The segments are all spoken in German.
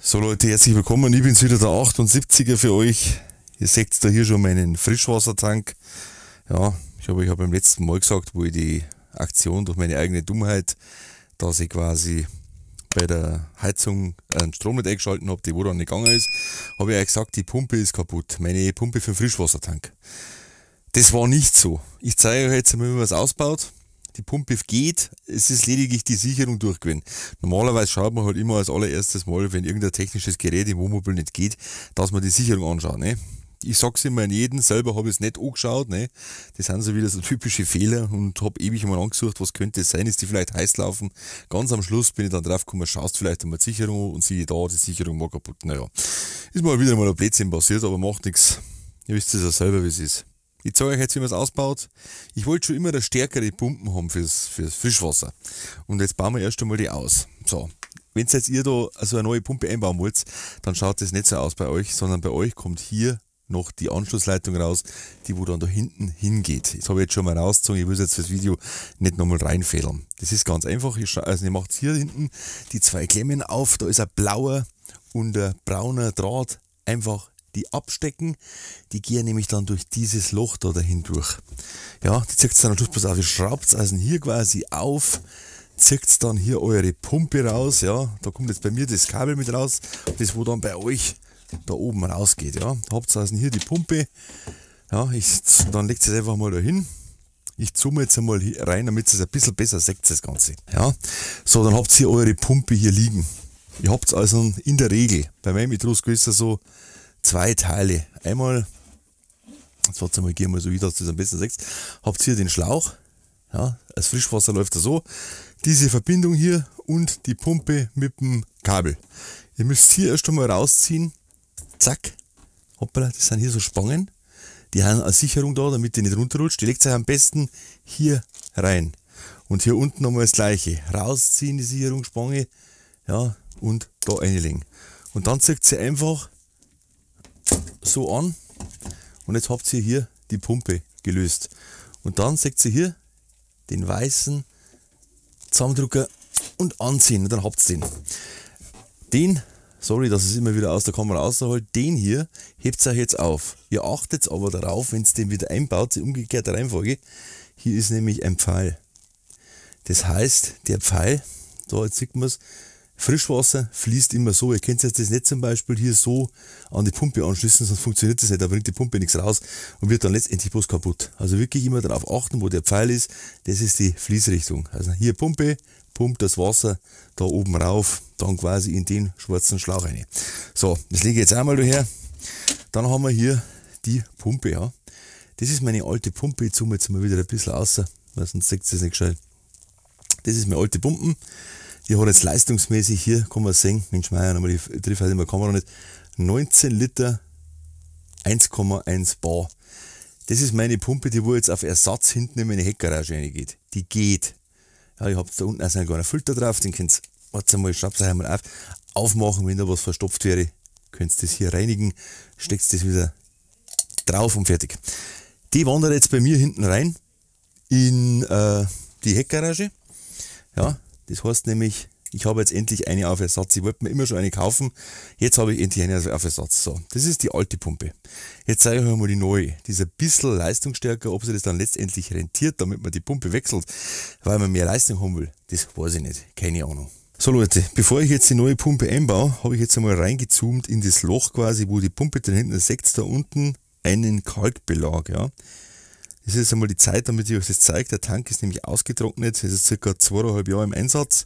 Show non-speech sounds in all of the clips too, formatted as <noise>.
So Leute, herzlich willkommen. Ich bin's wieder der 78er für euch. Ihr seht da hier schon meinen Frischwassertank. Ja, ich habe euch ja beim letzten Mal gesagt, wo ich die Aktion durch meine eigene Dummheit, dass ich quasi bei der Heizung einen Strom nicht eingeschalten habe, die wo dann nicht gegangen ist, habe ich euch gesagt, die Pumpe ist kaputt. Meine Pumpe für den Frischwassertank. Das war nicht so. Ich zeige euch jetzt einmal, wie man es ausbaut die Pumpe geht, es ist lediglich die Sicherung durchgehen. Normalerweise schaut man halt immer als allererstes Mal, wenn irgendein technisches Gerät im Wohnmobil nicht geht, dass man die Sicherung anschaut. Ne? Ich sag's immer an jeden, selber habe ich es nicht angeschaut. Ne? Das sind so wieder so typische Fehler und habe ewig mal angesucht, was könnte es sein, ist die vielleicht heiß laufen. Ganz am Schluss bin ich dann drauf gekommen, schaust vielleicht einmal die Sicherung und siehe da, die Sicherung war kaputt. Naja, ist mal wieder mal ein Blödsinn passiert, aber macht nichts. Ihr wisst es ja selber, wie es ist. Ich zeige euch jetzt, wie man es ausbaut. Ich wollte schon immer das stärkere Pumpen haben fürs, fürs Fischwasser. Und jetzt bauen wir erst einmal die aus. So, wenn jetzt ihr da also eine neue Pumpe einbauen wollt, dann schaut das nicht so aus bei euch, sondern bei euch kommt hier noch die Anschlussleitung raus, die wo dann da hinten hingeht. Das habe ich jetzt schon mal rausgezogen, ich will es jetzt fürs Video nicht nochmal reinfädeln. Das ist ganz einfach, ihr, also ihr macht hier hinten die zwei Klemmen auf, da ist ein blauer und ein brauner Draht einfach die abstecken. Die gehen nämlich dann durch dieses Loch da hindurch. Ja, die zieht dann am Schluss auf, ihr schraubt also hier quasi auf, zieht dann hier eure Pumpe raus. Ja, da kommt jetzt bei mir das Kabel mit raus, das wo dann bei euch da oben rausgeht. Ja, habt ihr also hier die Pumpe. Ja, ich, dann legt es einfach mal dahin. Ich zoome jetzt einmal rein, damit es ein bisschen besser seht, das Ganze. Ja, so, dann habt ihr eure Pumpe hier liegen. Ihr habt also in der Regel, bei meinem Etrus ist es so, zwei Teile. Einmal, jetzt warte mal, gehen wir so wieder, dass das am besten sechs. Habt hier den Schlauch. Ja, das Frischwasser läuft er so. Diese Verbindung hier und die Pumpe mit dem Kabel. Ihr müsst hier erst einmal rausziehen. Zack. Hoppala, das sind hier so Spangen. Die haben eine Sicherung da, damit die nicht runterrutscht. Die legt euch am besten hier rein. Und hier unten nochmal das gleiche. Rausziehen die Sicherungsspange. Ja, und da einlegen. Und dann zieht sie einfach so an und jetzt habt ihr hier die Pumpe gelöst. Und dann seht ihr hier den weißen Zusammendrucker und anziehen und dann habt ihr den. Den, sorry, dass es immer wieder aus der Kamera rausholt, den hier hebt euch jetzt auf. Ihr achtet aber darauf, wenn ihr den wieder einbaut, die umgekehrte Reihenfolge, hier ist nämlich ein Pfeil. Das heißt, der Pfeil, da jetzt sieht man es, Frischwasser fließt immer so. Ihr könnt jetzt das nicht zum Beispiel hier so an die Pumpe anschließen, sonst funktioniert das nicht. Da bringt die Pumpe nichts raus und wird dann letztendlich bloß kaputt. Also wirklich immer darauf achten, wo der Pfeil ist. Das ist die Fließrichtung. Also hier Pumpe, pumpt das Wasser da oben rauf, dann quasi in den schwarzen Schlauch rein. So, das lege ich jetzt einmal daher. Dann haben wir hier die Pumpe. Ja. Das ist meine alte Pumpe. Ich zoome jetzt mal wieder ein bisschen außer, weil sonst seht ihr das nicht gescheit. Das ist meine alte Pumpen. Ich habe jetzt leistungsmäßig hier, kann man sehen, Mensch, Meier, ich triff halt immer Kamera nicht, 19 Liter 1,1 Bar. Das ist meine Pumpe, die wo jetzt auf Ersatz hinten in meine Heckgarage reingeht. Die geht. Ja, ich habe da unten auch erst einen kleinen Filter drauf, den könnt ihr warte mal, schraubt einmal auf, aufmachen, wenn da was verstopft wäre. Könnt ihr das hier reinigen, steckt das wieder drauf und fertig. Die wandert jetzt bei mir hinten rein in äh, die Heckgarage. Ja, das heißt nämlich, ich habe jetzt endlich eine auf Ersatz. Ich wollte mir immer schon eine kaufen. Jetzt habe ich endlich eine auf Ersatz. So, das ist die alte Pumpe. Jetzt zeige ich euch mal die neue. Die ist ein bisschen leistungsstärker. Ob sie das dann letztendlich rentiert, damit man die Pumpe wechselt, weil man mehr Leistung haben will, das weiß ich nicht. Keine Ahnung. So Leute, bevor ich jetzt die neue Pumpe einbaue, habe ich jetzt einmal reingezoomt in das Loch quasi, wo die Pumpe drin hinten, seht da unten einen Kalkbelag, ja. Das ist einmal die Zeit, damit ich euch das zeige. Der Tank ist nämlich ausgetrocknet, es ist circa zweieinhalb Jahre im Einsatz.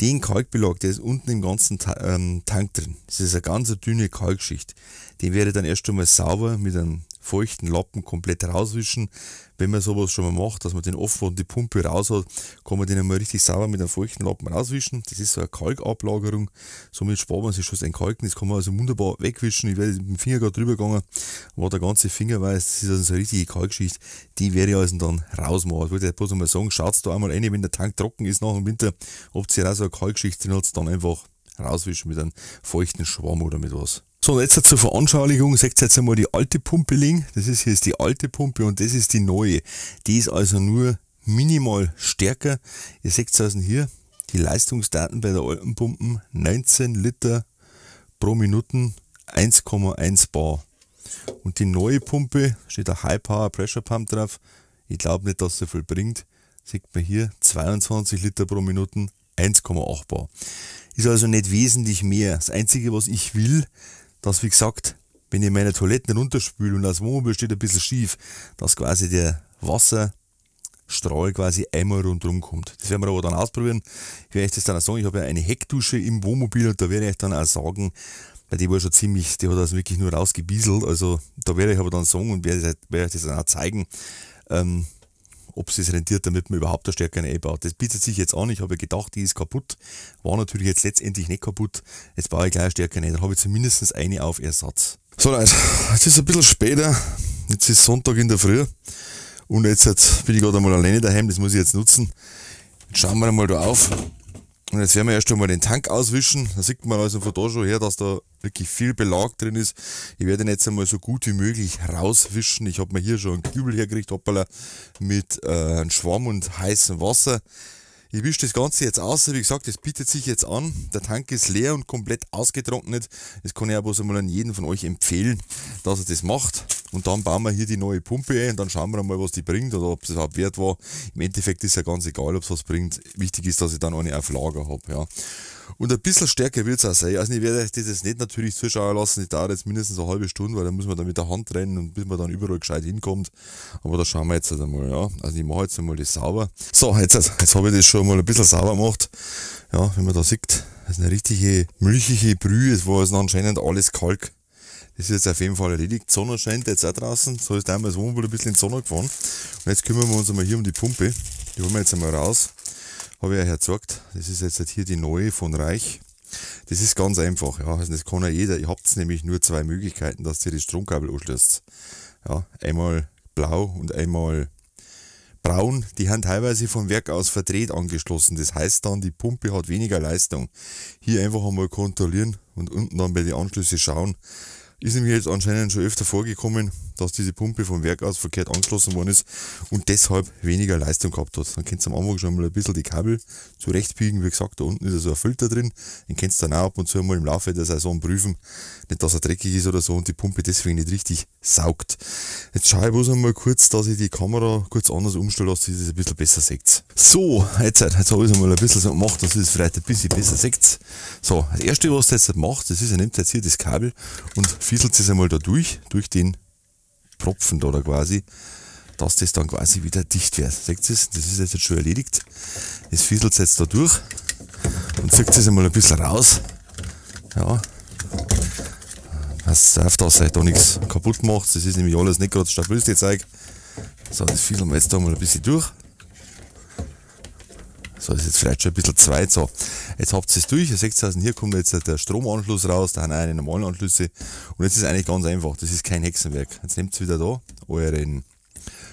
Den Kalkbelag, der ist unten im ganzen Ta ähm, Tank drin. Das ist eine ganz dünne Kalkschicht. Den werde ich dann erst einmal sauber mit einem feuchten Lappen komplett rauswischen. Wenn man sowas schon mal macht, dass man den offen und die Pumpe raus hat, kann man den einmal richtig sauber mit einem feuchten Lappen rauswischen. Das ist so eine Kalkablagerung. Somit spart man sich schon sein Kalken. Das kann man also wunderbar wegwischen. Ich werde mit dem Finger gerade drüber gegangen, war der ganze Finger weiß. Das ist also so eine richtige Kalkschicht. Die werde ich also dann rausmachen. Ich wollte bloß einmal sagen, schaut da einmal rein, wenn der Tank trocken ist nach dem Winter, ob ihr auch so eine Kalkschicht drin hat, dann einfach rauswischen mit einem feuchten Schwamm oder mit was. So, und jetzt zur Veranschaulichung, seht ihr jetzt einmal die alte Pumpe liegen. Das ist hier ist die alte Pumpe und das ist die neue. Die ist also nur minimal stärker. Ihr seht also hier die Leistungsdaten bei der alten Pumpe, 19 Liter pro Minuten 1,1 Bar. Und die neue Pumpe, steht auch High Power Pressure Pump drauf. Ich glaube nicht, dass sie viel bringt. Sieht man hier 22 Liter pro Minuten 1,8 Bar. Ist also nicht wesentlich mehr. Das einzige, was ich will, dass, wie gesagt, wenn ich meine Toiletten runterspüle und das Wohnmobil steht ein bisschen schief, dass quasi der Wasserstrahl quasi einmal rundherum kommt. Das werden wir aber dann ausprobieren. Ich werde euch das dann auch sagen. Ich habe ja eine Heckdusche im Wohnmobil und da werde ich euch dann auch sagen, weil die war schon ziemlich, die hat das also wirklich nur rausgebieselt. Also da werde ich aber dann sagen und werde, werde euch das dann auch zeigen, ähm, ob es sich rentiert, damit man überhaupt eine stärkere E baut. Das bietet sich jetzt an. Ich habe gedacht, die ist kaputt. War natürlich jetzt letztendlich nicht kaputt. Jetzt baue ich gleich eine stärkere E. Dann habe ich zumindest eine auf Ersatz. So Leute, jetzt ist es ein bisschen später. Jetzt ist Sonntag in der Früh. Und jetzt, jetzt bin ich gerade einmal alleine daheim. Das muss ich jetzt nutzen. Jetzt schauen wir mal da auf. Und jetzt werden wir erst einmal den Tank auswischen. Da sieht man also von da schon her, dass da wirklich viel Belag drin ist. Ich werde ihn jetzt einmal so gut wie möglich rauswischen. Ich habe mir hier schon einen Kübel hergekriegt, hoppala, mit äh, einem Schwamm und heißem Wasser. Ich wische das Ganze jetzt aus, wie gesagt, es bietet sich jetzt an. Der Tank ist leer und komplett ausgetrocknet. Das kann ich aber so mal an jeden von euch empfehlen, dass er das macht und dann bauen wir hier die neue Pumpe ein und dann schauen wir mal, was die bringt oder ob es überhaupt wert war. Im Endeffekt ist ja ganz egal, ob es was bringt. Wichtig ist, dass ich dann eine auf Lager habe. Ja. Und ein bisschen stärker wird es auch sein. Also ich werde euch das jetzt nicht natürlich zuschauen lassen. Ich dauert jetzt mindestens eine halbe Stunde, weil dann müssen wir dann mit der Hand rennen und bis man dann überall gescheit hinkommt. Aber da schauen wir jetzt halt einmal. Ja. Also ich mache jetzt einmal das sauber. So, jetzt, jetzt habe ich das schon mal ein bisschen sauber gemacht. Ja, wenn man da sieht, das ist eine richtige milchige Brühe. Es war also anscheinend alles Kalk ist jetzt auf jeden Fall erledigt. Sonne scheint jetzt auch draußen. So ist damals das Wohnmobil ein bisschen in die Sonne gefahren. Und jetzt kümmern wir uns einmal hier um die Pumpe. Die holen wir jetzt einmal raus. Habe ich euch erzeugt. Das ist jetzt halt hier die neue von Reich. Das ist ganz einfach. Ja. Also das kann ja jeder. Ihr habt nämlich nur zwei Möglichkeiten, dass ihr das Stromkabel anschließt. Ja. Einmal blau und einmal braun. Die haben teilweise vom Werk aus verdreht angeschlossen. Das heißt dann, die Pumpe hat weniger Leistung. Hier einfach einmal kontrollieren und unten dann bei den Anschlüssen schauen ist mir jetzt anscheinend schon öfter vorgekommen dass diese Pumpe vom Werk aus verkehrt angeschlossen worden ist und deshalb weniger Leistung gehabt hat. Dann könnt ihr am Anfang schon mal ein bisschen die Kabel zurechtbiegen. Wie gesagt, da unten ist so ein Filter drin. Den könnt ihr dann auch ab und zu mal im Laufe der Saison prüfen. Nicht, dass er dreckig ist oder so und die Pumpe deswegen nicht richtig saugt. Jetzt schaue ich bloß einmal kurz, dass ich die Kamera kurz anders umstelle, dass ihr das ein bisschen besser seht. So, jetzt, jetzt habe ich es einmal ein bisschen so gemacht, dass ihr das vielleicht ein bisschen besser seht. So, das erste, was ihr jetzt macht, das ist, ihr nehmt jetzt hier das Kabel und fieselt es einmal da durch, durch den Tropfen da, da quasi, dass das dann quasi wieder dicht wird. Seht ihr es? Das ist jetzt schon erledigt. Es fieselt jetzt da durch und zieht es einmal ein bisschen raus. Ja. Pass äh, auf, also, dass ihr da nichts kaputt macht. Das ist nämlich alles nicht gerade stabil, das Zeug. So, das fieseln wir jetzt da mal ein bisschen durch. So, das ist jetzt vielleicht schon ein bisschen zweit. So, jetzt habt ihr es durch, Ihr 6000, also, hier kommt jetzt der Stromanschluss raus, da haben wir eine normalen Anschlüsse. Und jetzt ist es eigentlich ganz einfach, das ist kein Hexenwerk. Jetzt nehmt ihr wieder da euren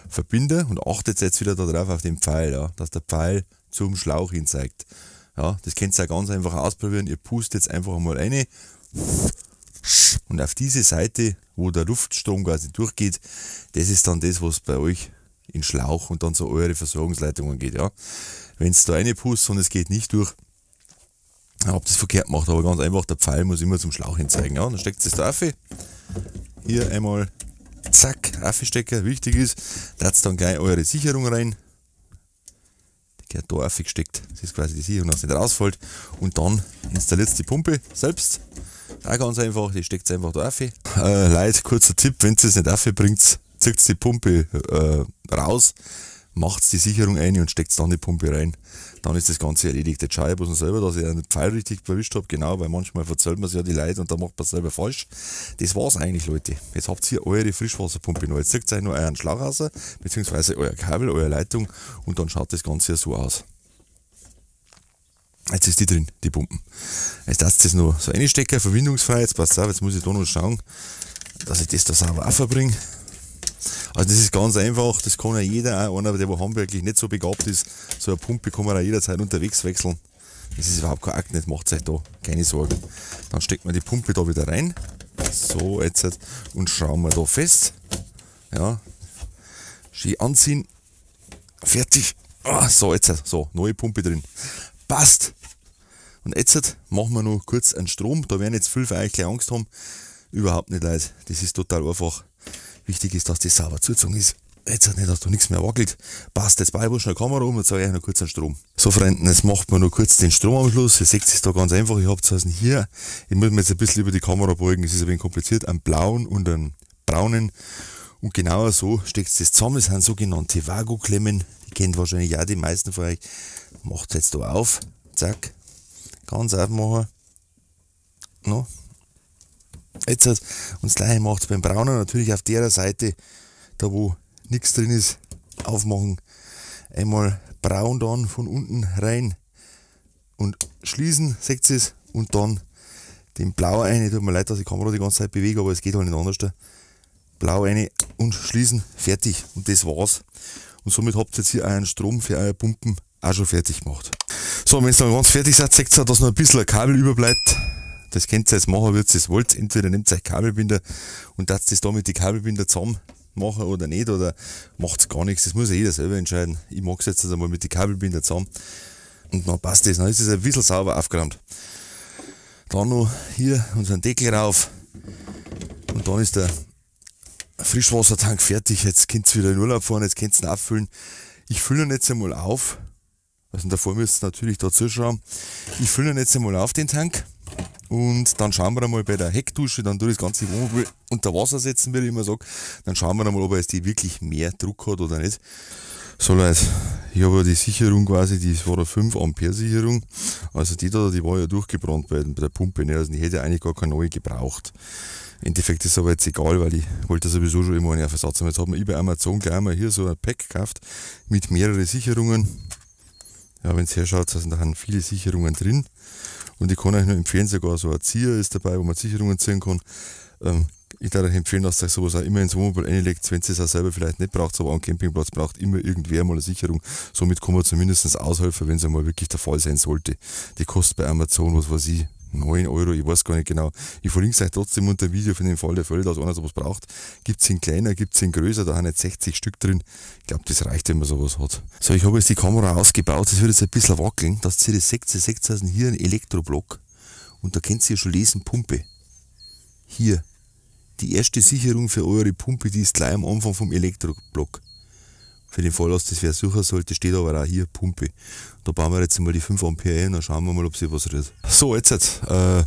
Verbinder und achtet jetzt wieder darauf auf den Pfeil, ja, dass der Pfeil zum Schlauch hin zeigt. Ja, das könnt ihr auch ganz einfach ausprobieren. Ihr pustet jetzt einfach mal rein und auf diese Seite, wo der Luftstrom quasi durchgeht, das ist dann das, was bei euch in Schlauch und dann zu eure Versorgungsleitungen geht. Ja. Wenn es da reinpusst und es geht nicht durch, habt ihr es verkehrt gemacht. aber ganz einfach, der Pfeil muss immer zum Schlauch hin zeigen. Ja. Dann steckt es da auf. Hier einmal, zack, Affenstecker, wichtig ist, lasst dann gleich eure Sicherung rein. Die gehört da aufgesteckt, das ist quasi die Sicherung, dass es nicht rausfällt. Und dann installiert die Pumpe selbst. Auch ganz einfach, die steckt einfach da auf. Äh, Leute, kurzer Tipp, wenn ihr es nicht aufbringt, zieht die Pumpe äh, raus, macht die Sicherung ein und steckt dann die Pumpe rein. Dann ist das Ganze erledigt. Jetzt schaue ich bloß selber, dass ich einen Pfeil richtig erwischt habe, genau, weil manchmal verzählt man es ja die Leute und da macht man es selber falsch. Das war's eigentlich, Leute. Jetzt habt ihr eure Frischwasserpumpe noch. Jetzt zeigt euch nur euren Schlauch raus, beziehungsweise euer Kabel, eure Leitung und dann schaut das Ganze ja so aus. Jetzt ist die drin, die Pumpen. Jetzt lasst ihr es nur so einstecken, verwindungsfrei. Jetzt passt auf, jetzt muss ich da noch schauen, dass ich das da sauber auch also das ist ganz einfach, das kann ja jeder, auch einer, der wo handwerklich nicht so begabt ist, so eine Pumpe kann man auch jederzeit unterwegs wechseln. Das ist überhaupt kein Akt nicht, macht euch da keine Sorgen. Dann steckt man die Pumpe da wieder rein. So jetzt und schrauben wir da fest. Ja. Schön anziehen. Fertig. Ah, so, jetzt. So, neue Pumpe drin. Passt. Und jetzt machen wir noch kurz einen Strom. Da werden jetzt viele von euch gleich Angst haben. Überhaupt nicht, Leute. Das ist total einfach. Wichtig ist, dass das sauber zugezogen ist. Jetzt nicht, dass da nichts mehr wackelt. Passt, jetzt bei schnell Kamera um und zeige euch noch kurz den Strom. So, Freunden, jetzt macht man nur kurz den Strom am Schluss. Ihr seht es da ganz einfach. Ich habe es also hier. Ich muss mir jetzt ein bisschen über die Kamera beugen. Es ist ein wenig kompliziert. Einen blauen und einen braunen. Und genauer so steckt das zusammen. Es sind sogenannte Vago-Klemmen. Die kennt wahrscheinlich auch die meisten von euch. Macht jetzt da auf. Zack. Ganz aufmachen. Noch. Jetzt, und das gleiche macht es beim Brauner natürlich auf der Seite, da wo nichts drin ist, aufmachen. Einmal braun dann von unten rein und schließen, seht ihr es, und dann den Blau eine. Tut mir leid, dass ich die Kamera die ganze Zeit bewege, aber es geht halt nicht anders. Da. Blau rein und schließen, fertig. Und das war's. Und somit habt ihr jetzt hier euren Strom für eure Pumpen auch schon fertig gemacht. So, wenn ihr dann ganz fertig seid, seht ihr, dass noch ein bisschen Kabel überbleibt das könnt ihr jetzt machen, würdet ihr es wollt. Entweder nehmt ihr Kabelbinder und lasst das da mit die Kabelbinder zusammen machen oder nicht oder macht es gar nichts. Das muss jeder selber entscheiden. Ich mag es jetzt einmal mit den Kabelbinder zusammen und dann passt das. Dann ist es ein bisschen sauber aufgeräumt. Dann noch hier unseren Deckel rauf und dann ist der Frischwassertank fertig. Jetzt könnt ihr wieder in Urlaub fahren, jetzt könnt ihr ihn auffüllen. Ich fülle ihn jetzt einmal auf. Also davor müsst ihr natürlich da zuschrauben. Ich fülle ihn jetzt einmal auf den Tank. Und dann schauen wir einmal bei der Heckdusche, dann tue ich das ganze Wohnmobil unter Wasser setzen, wie ich immer sage. Dann schauen wir einmal, ob er jetzt die wirklich mehr Druck hat oder nicht. So Leute, ich habe ja die Sicherung quasi, die war eine 5 Ampere Sicherung. Also die da, die war ja durchgebrannt bei der Pumpe. Ne? Also die hätte eigentlich gar keine neue gebraucht. Im Endeffekt ist es aber jetzt egal, weil ich wollte sowieso schon immer einen Ersatz haben. Jetzt hat man über Amazon gleich mal hier so ein Pack gekauft mit mehreren Sicherungen. Ja, wenn es herschaut, da sind viele Sicherungen drin. Und ich kann euch nur empfehlen, sogar so ein Zieher ist dabei, wo man Sicherungen ziehen kann. Ähm, ich darf euch empfehlen, dass ihr sowas auch immer ins Wohnmobil einlegt, wenn ihr es auch selber vielleicht nicht braucht, aber am Campingplatz braucht immer irgendwer mal eine Sicherung. Somit kann man zumindest aushelfen, wenn es einmal wirklich der Fall sein sollte. Die kostet bei Amazon, was weiß ich, 9 Euro, ich weiß gar nicht genau. Ich verlinke es euch trotzdem unter dem Video von dem Fall der Fälle, dass einer sowas braucht. Gibt es ihn kleiner, gibt es ihn größer, da haben jetzt 60 Stück drin. Ich glaube, das reicht, wenn man sowas hat. So, ich habe jetzt die Kamera ausgebaut, das wird jetzt ein bisschen wackeln, dass ihr das 6 ist hier ein Elektroblock und da könnt ihr schon lesen, Pumpe. Hier. Die erste Sicherung für eure Pumpe, die ist gleich am Anfang vom Elektroblock für den Fall, dass das wer suchen sollte, steht aber auch hier Pumpe. Da bauen wir jetzt mal die 5 Ampere ein, dann schauen wir mal, ob sie was rührt. So, jetzt, jetzt äh,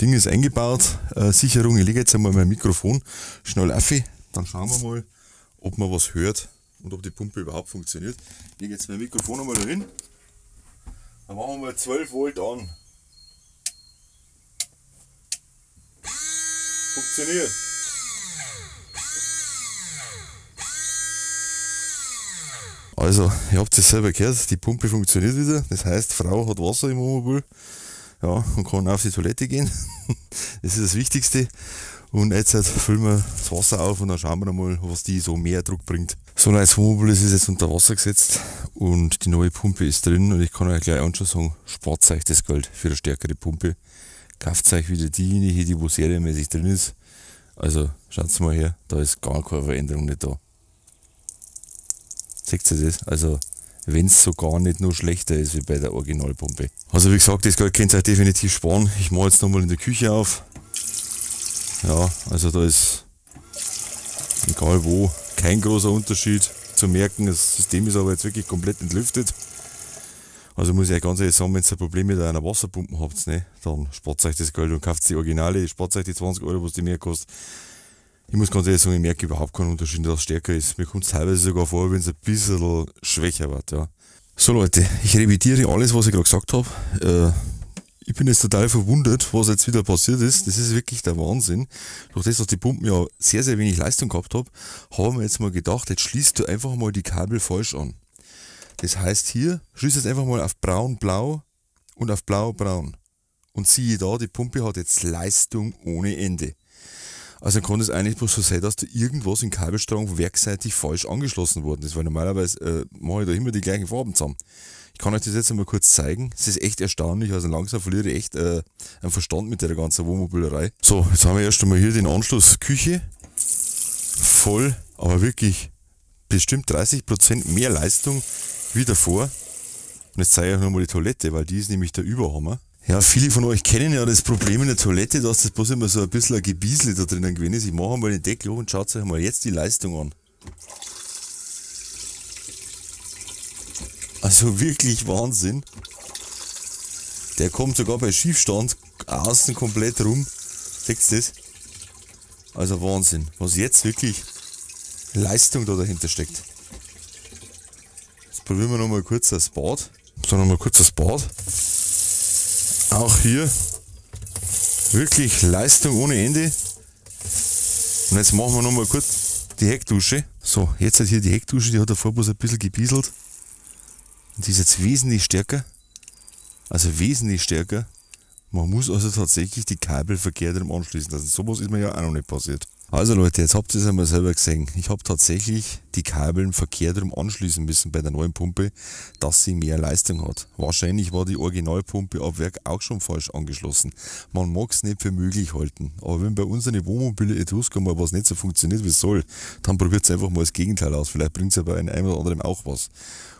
Ding ist eingebaut, äh, Sicherung, ich lege jetzt einmal mein Mikrofon schnell auf, dann schauen wir mal, ob man was hört und ob die Pumpe überhaupt funktioniert. Ich lege jetzt mein Mikrofon einmal dahin, dann machen wir mal 12 Volt an. Funktioniert. Also, ihr habt es selber gehört, die Pumpe funktioniert wieder. Das heißt, Frau hat Wasser im Wohnmobil ja, und kann auf die Toilette gehen. <laughs> das ist das Wichtigste. Und jetzt füllen wir das Wasser auf und dann schauen wir mal, was die so mehr Druck bringt. So ein neues Wohnmobil ist jetzt unter Wasser gesetzt und die neue Pumpe ist drin. Und ich kann euch gleich anschauen sagen, spart euch das Geld für eine stärkere Pumpe. Kauft euch wieder diejenige, die wo serienmäßig drin ist. Also schaut mal her, da ist gar keine Veränderung nicht da. Seht ihr das? Also, wenn es sogar nicht nur schlechter ist wie bei der Originalpumpe. Also wie gesagt, das Geld könnt ihr definitiv sparen. Ich mache jetzt nochmal in der Küche auf. Ja, also da ist egal wo kein großer Unterschied zu merken. Das System ist aber jetzt wirklich komplett entlüftet. Also muss ich euch ganz ehrlich sagen, wenn ihr Probleme mit einer Wasserpumpe habt, ne, dann spart euch das Geld und kauft die Originale, spart euch die 20 Euro, was die mehr kostet. Ich muss ganz ehrlich sagen, ich merke überhaupt keinen Unterschied, dass es stärker ist. Mir kommt es teilweise sogar vor, wenn es ein bisschen schwächer wird. Ja. So Leute, ich revidiere alles, was ich gerade gesagt habe. Äh, ich bin jetzt total verwundert, was jetzt wieder passiert ist. Das ist wirklich der Wahnsinn. Durch das, dass die Pumpen ja sehr, sehr wenig Leistung gehabt haben, haben wir jetzt mal gedacht, jetzt schließt du einfach mal die Kabel falsch an. Das heißt hier, schließt jetzt einfach mal auf braun-blau und auf blau-braun. Und siehe da, die Pumpe hat jetzt Leistung ohne Ende. Also ein Grund ist eigentlich bloß so sein, dass da irgendwas in Kabelstrang werkseitig falsch angeschlossen worden ist, weil normalerweise äh, mache ich da immer die gleichen Farben zusammen. Ich kann euch das jetzt einmal kurz zeigen. Es ist echt erstaunlich, also langsam verliere ich echt äh, einen Verstand mit der ganzen Wohnmobilerei. So, jetzt haben wir erst einmal hier den Anschluss Küche. Voll, aber wirklich bestimmt 30% mehr Leistung wie davor. Und jetzt zeige ich euch nochmal die Toilette, weil die ist nämlich der Überhammer. Ja, viele von euch kennen ja das Problem in der Toilette, dass das bloß immer so ein bisschen ein Gebiesel da drinnen gewesen ist. Ich mache mal den Deckel hoch und schaut euch mal jetzt die Leistung an. Also wirklich Wahnsinn. Der kommt sogar bei Schiefstand außen komplett rum. Seht ihr das? Also Wahnsinn, was jetzt wirklich Leistung da dahinter steckt. Jetzt probieren wir nochmal kurz das Bad. So, nochmal kurz das Bad. Auch hier wirklich Leistung ohne Ende. Und jetzt machen wir nochmal kurz die Heckdusche. So, jetzt hat hier die Heckdusche, die hat der Vorbus ein bisschen gebieselt. Und die ist jetzt wesentlich stärker. Also wesentlich stärker. Man muss also tatsächlich die Kabel verkehrt anschließen lassen. Sowas ist mir ja auch noch nicht passiert. Also Leute, jetzt habt ihr es einmal selber gesehen. Ich habe tatsächlich die Kabeln verkehrt rum anschließen müssen bei der neuen Pumpe, dass sie mehr Leistung hat. Wahrscheinlich war die Originalpumpe ab Werk auch schon falsch angeschlossen. Man mag es nicht für möglich halten, aber wenn bei uns eine Wohnmobile Etrusker mal was nicht so funktioniert wie es soll, dann probiert es einfach mal das Gegenteil aus. Vielleicht bringt es ja bei einem oder anderen auch was.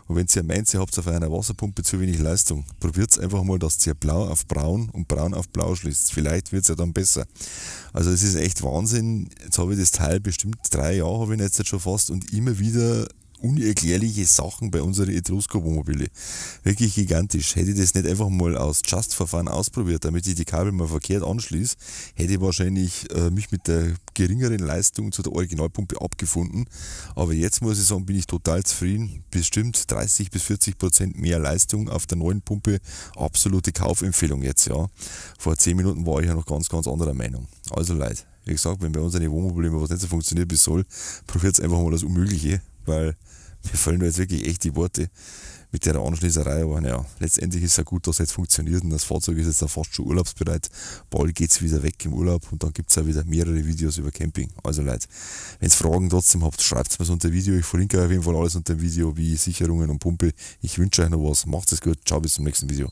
Und wenn ihr meint, ihr habt auf einer Wasserpumpe zu wenig Leistung, probiert einfach mal, dass ihr blau auf braun und braun auf blau schließt. Vielleicht wird es ja dann besser. Also es ist echt Wahnsinn. Jetzt habe ich das Teil bestimmt drei Jahre, habe ich jetzt schon fast und immer wieder unerklärliche Sachen bei unseren etrusco wohnmobile Wirklich gigantisch. Hätte ich das nicht einfach mal aus Just-Verfahren ausprobiert, damit ich die Kabel mal verkehrt anschließe, hätte ich wahrscheinlich äh, mich mit der geringeren Leistung zu der Originalpumpe abgefunden. Aber jetzt muss ich sagen, bin ich total zufrieden. Bestimmt 30 bis 40 Prozent mehr Leistung auf der neuen Pumpe. Absolute Kaufempfehlung jetzt, ja. Vor 10 Minuten war ich ja noch ganz, ganz anderer Meinung. Also leid. wie gesagt, wenn bei uns eine Wohnmobile was nicht so funktioniert, wie soll, probiert es einfach mal das Unmögliche, weil mir fallen da jetzt wirklich echt die Worte mit der Anschließerei, aber naja, letztendlich ist es ja gut, dass es jetzt funktioniert und das Fahrzeug ist jetzt fast schon urlaubsbereit. Bald geht es wieder weg im Urlaub und dann gibt es ja wieder mehrere Videos über Camping. Also Leute, wenn ihr Fragen trotzdem habt, schreibt es mir unter Video. Ich verlinke euch auf jeden Fall alles unter dem Video, wie Sicherungen und Pumpe. Ich wünsche euch noch was. Macht es gut. Ciao, bis zum nächsten Video.